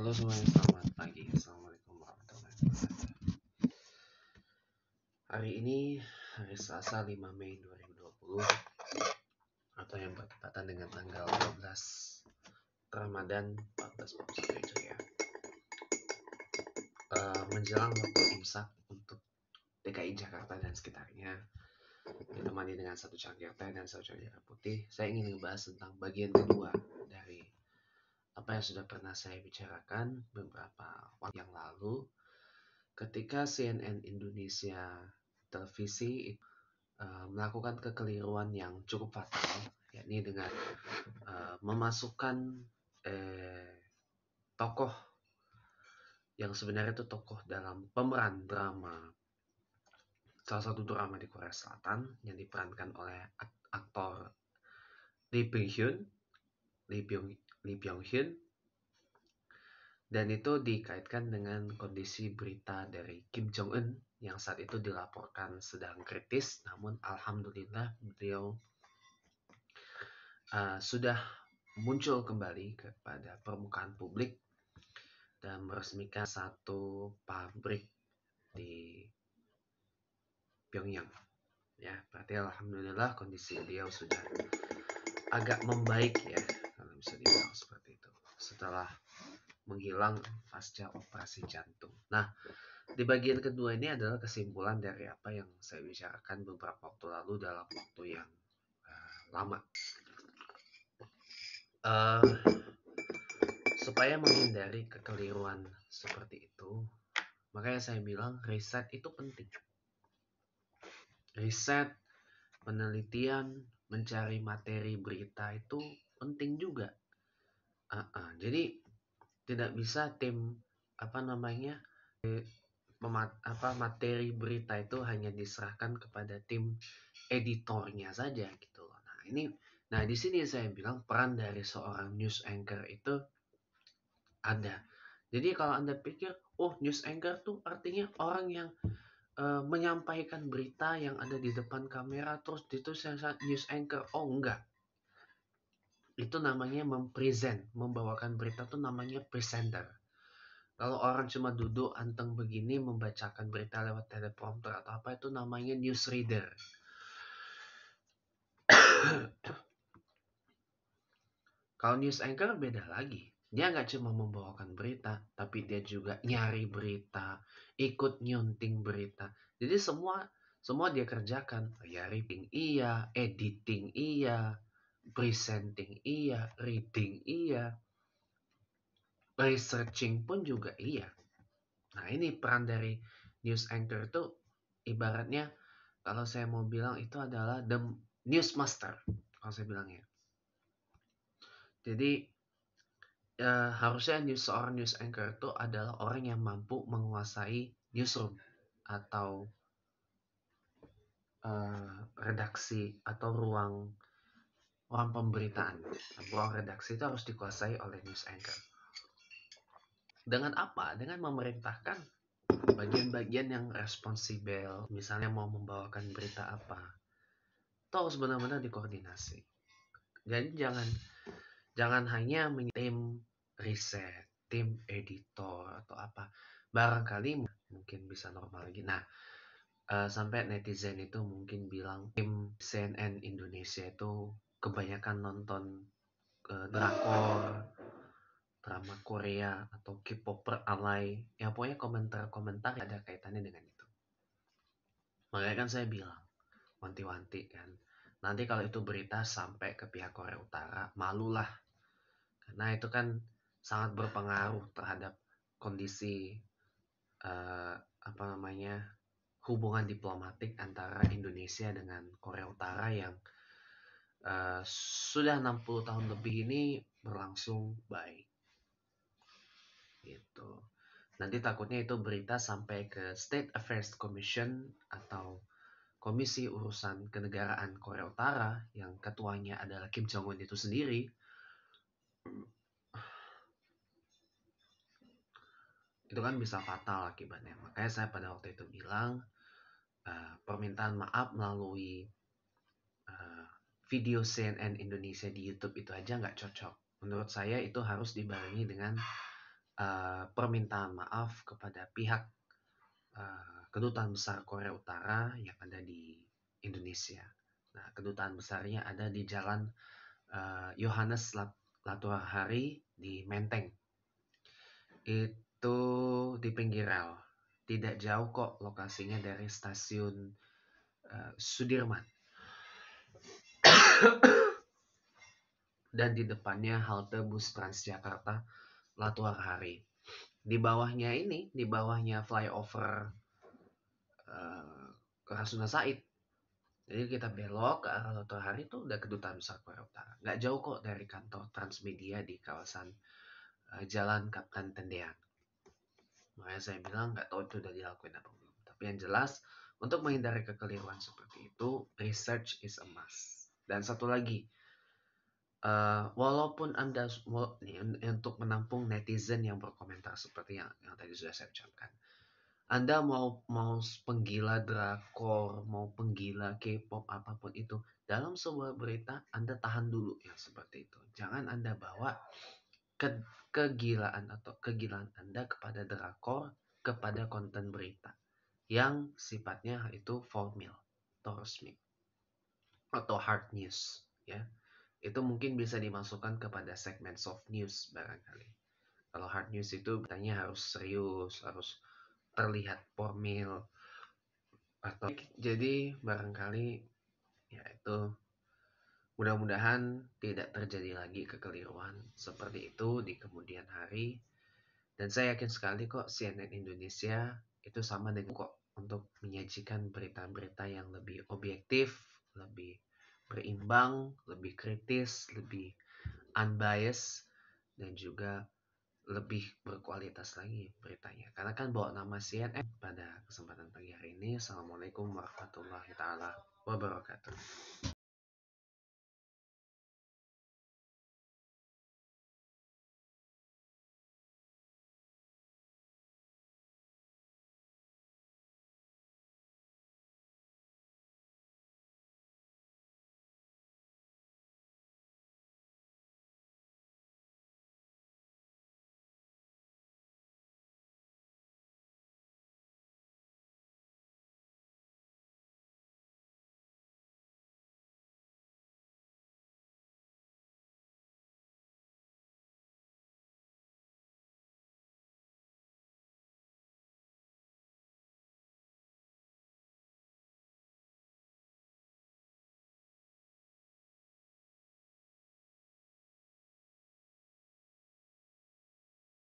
Halo semuanya, selamat pagi. Assalamualaikum warahmatullahi wabarakatuh. Hari ini hari Selasa 5 Mei 2020 atau yang bertepatan dengan tanggal 12 Ramadan 1441 Hijriah. Gitu ya. Uh, menjelang waktu imsak untuk DKI Jakarta dan sekitarnya ditemani dengan satu cangkir teh dan satu cangkir putih, saya ingin membahas tentang bagian kedua dari apa yang sudah pernah saya bicarakan beberapa waktu yang lalu ketika CNN Indonesia televisi uh, melakukan kekeliruan yang cukup fatal yakni dengan uh, memasukkan eh, tokoh yang sebenarnya itu tokoh dalam pemeran drama salah satu drama di Korea Selatan yang diperankan oleh aktor Lee Byung Hyun Lee Byung Lee Byung-hun dan itu dikaitkan dengan kondisi berita dari Kim Jong-un yang saat itu dilaporkan sedang kritis namun alhamdulillah beliau uh, sudah muncul kembali kepada permukaan publik dan meresmikan satu pabrik di Pyongyang. Ya, berarti alhamdulillah kondisi beliau sudah agak membaik ya bisa dibilang seperti itu setelah menghilang pasca operasi jantung. Nah, di bagian kedua ini adalah kesimpulan dari apa yang saya bicarakan beberapa waktu lalu dalam waktu yang uh, lama. Uh, supaya menghindari kekeliruan seperti itu, makanya saya bilang riset itu penting. Riset, penelitian, mencari materi berita itu penting juga uh -uh. jadi tidak bisa tim apa namanya eh, memat, apa materi berita itu hanya diserahkan kepada tim editornya saja gitu loh. Nah, ini nah di sini saya bilang peran dari seorang news anchor itu ada. Jadi kalau Anda pikir, oh news anchor tuh artinya orang yang eh, menyampaikan berita yang ada di depan kamera terus itu saya news anchor. Oh enggak itu namanya mempresent membawakan berita itu namanya presenter kalau orang cuma duduk anteng begini membacakan berita lewat teleprompter atau apa itu namanya newsreader kalau news anchor beda lagi dia nggak cuma membawakan berita tapi dia juga nyari berita ikut nyunting berita jadi semua semua dia kerjakan ya reading iya editing iya presenting iya, reading iya, researching pun juga iya. Nah ini peran dari news anchor itu ibaratnya kalau saya mau bilang itu adalah the news master kalau saya bilangnya. Jadi eh, harusnya news seorang news anchor itu adalah orang yang mampu menguasai newsroom atau uh, redaksi atau ruang ruang pemberitaan. Ruang redaksi itu harus dikuasai oleh news anchor. Dengan apa? Dengan memerintahkan bagian-bagian yang responsibel, misalnya mau membawakan berita apa. Itu harus benar-benar dikoordinasi. Jadi jangan jangan hanya tim riset, tim editor atau apa. Barangkali mungkin bisa normal lagi. Nah, uh, sampai netizen itu mungkin bilang tim CNN Indonesia itu kebanyakan nonton uh, drakor drama Korea atau K-popper alay ya pokoknya komentar-komentar ada kaitannya dengan itu makanya kan saya bilang wanti-wanti kan nanti kalau itu berita sampai ke pihak Korea Utara malulah karena itu kan sangat berpengaruh terhadap kondisi uh, apa namanya hubungan diplomatik antara Indonesia dengan Korea Utara yang uh, sudah 60 tahun lebih ini berlangsung baik gitu nanti takutnya itu berita sampai ke State Affairs Commission atau Komisi Urusan Kenegaraan Korea Utara yang ketuanya adalah Kim Jong Un itu sendiri itu kan bisa fatal akibatnya makanya saya pada waktu itu bilang uh, permintaan maaf melalui uh, video CNN Indonesia di YouTube itu aja nggak cocok. Menurut saya itu harus dibarengi dengan uh, permintaan maaf kepada pihak uh, kedutaan besar Korea Utara yang ada di Indonesia. Nah, kedutaan besarnya ada di Jalan uh, eh, Yohanes Lat Latuahari di Menteng. Itu di pinggir rel, tidak jauh kok lokasinya dari stasiun uh, Sudirman dan di depannya halte bus Transjakarta Hari. Di bawahnya ini, di bawahnya flyover uh, eh, Rasuna Said. Jadi kita belok ke arah Hari itu udah kedutaan besar Korea Utara. Nggak jauh kok dari kantor Transmedia di kawasan uh, Jalan Kapten Tendean. Makanya saya bilang nggak tahu itu udah dilakuin apa belum. Tapi yang jelas, untuk menghindari kekeliruan seperti itu, research is a must. Dan satu lagi, uh, walaupun anda nih untuk menampung netizen yang berkomentar seperti yang, yang tadi sudah saya ucapkan, anda mau mau penggila drakor, mau penggila K-pop apapun itu, dalam sebuah berita Anda tahan dulu yang seperti itu. Jangan Anda bawa ke, kegilaan atau kegilaan Anda kepada drakor, kepada konten berita yang sifatnya itu formal atau resmi atau hard news ya itu mungkin bisa dimasukkan kepada segmen soft news barangkali kalau hard news itu bertanya harus serius harus terlihat formal. atau jadi barangkali ya itu mudah-mudahan tidak terjadi lagi kekeliruan seperti itu di kemudian hari dan saya yakin sekali kok CNN Indonesia itu sama dengan kok untuk menyajikan berita-berita yang lebih objektif lebih berimbang, lebih kritis, lebih unbiased, dan juga lebih berkualitas lagi beritanya. Karena kan bawa nama CNN pada kesempatan pagi hari ini. Assalamualaikum warahmatullahi taala wabarakatuh.